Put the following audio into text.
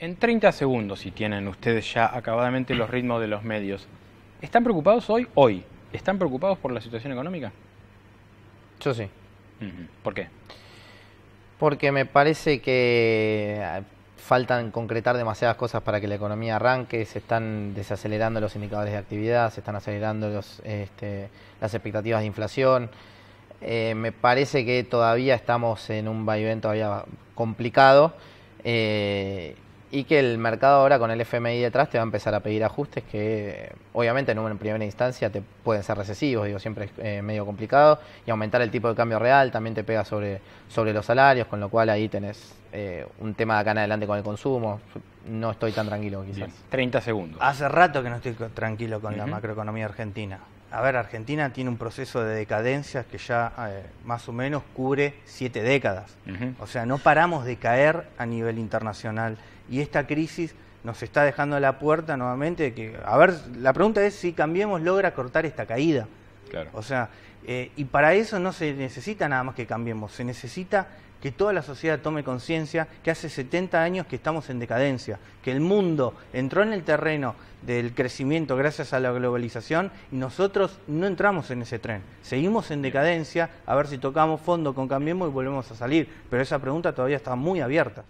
En 30 segundos, si tienen ustedes ya acabadamente los ritmos de los medios, ¿están preocupados hoy? Hoy. ¿Están preocupados por la situación económica? Yo sí. ¿Por qué? Porque me parece que ah, faltan concretar demasiadas cosas para que la economía arranque, se están desacelerando los indicadores de actividad, se están acelerando este, las expectativas de inflación. Eh, me parece que todavía estamos en un vaivén todavía complicado. Eh, y que el mercado ahora con el FMI detrás te va a empezar a pedir ajustes que obviamente en primera instancia te pueden ser recesivos, digo, siempre es eh, medio complicado, y aumentar el tipo de cambio real también te pega sobre, sobre los salarios, con lo cual ahí tenés eh, un tema de acá en adelante con el consumo, no estoy tan tranquilo quizás. 30 segundos. Hace rato que no estoy tranquilo con la macroeconomía argentina a ver, Argentina tiene un proceso de decadencia que ya eh, más o menos cubre siete décadas. O sea, no paramos de caer a nivel internacional. Y esta crisis nos está dejando la puerta nuevamente. Que, a ver, la pregunta es si Cambiemos logra cortar esta caída. O sea, eh, y para eso no se necesita nada más que cambiemos, se necesita que toda la sociedad tome conciencia que hace 70 años que estamos en decadencia, que el mundo entró en el terreno del crecimiento gracias a la globalización y nosotros no entramos en ese tren. Seguimos en decadencia, a ver si tocamos fondo con Cambiemos y volvemos a salir, pero esa pregunta todavía está muy abierta.